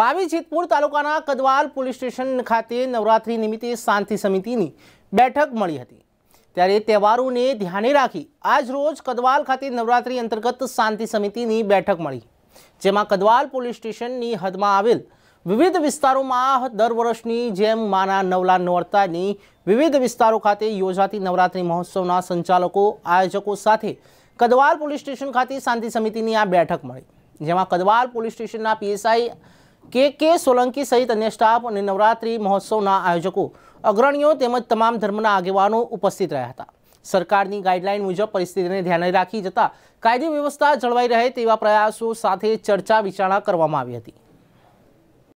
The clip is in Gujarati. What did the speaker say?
પાવી જેતપુર તાલુકાના કદવાલ પોલીસ સ્ટેશન ખાતે નવરાત્રી નિમિત્તે શાંતિ સમિતિની બેઠક મળી હતી ત્યારે તહેવારોને ધ્યાને રાખી આજ રોજ કદવાલ ખાતે નવરાત્રી અંતર્ગત શાંતિ સમિતિની બેઠક મળી જેમાં કદવાલ પોલીસ સ્ટેશનની હદમાં આવેલ વિવિધ વિસ્તારોમાં દર વર્ષની જેમ માના નવલા નવરતાની વિવિધ વિસ્તારો ખાતે યોજાતી નવરાત્રી મહોત્સવના સંચાલકો આયોજકો સાથે કદવાલ પોલીસ સ્ટેશન ખાતે શાંતિ સમિતિની આ બેઠક મળી જેમાં કદવાલ પોલીસ સ્ટેશનના પીએસઆઈ કે કે સોલંકી સહિત અન્ય સ્ટાફ અને નવરાત્રિ મહોત્સવના આયોજકો અગ્રણીઓ તેમજ તમામ ધર્મના આગેવાનો ઉપસ્થિત રહ્યા હતા સરકારની ગાઈડલાઇન મુજબ પરિસ્થિતિને ધ્યાને રાખી જતા કાયદે વ્યવસ્થા જળવાઈ રહે તેવા પ્રયાસો સાથે ચર્ચા વિચારણા કરવામાં આવી હતી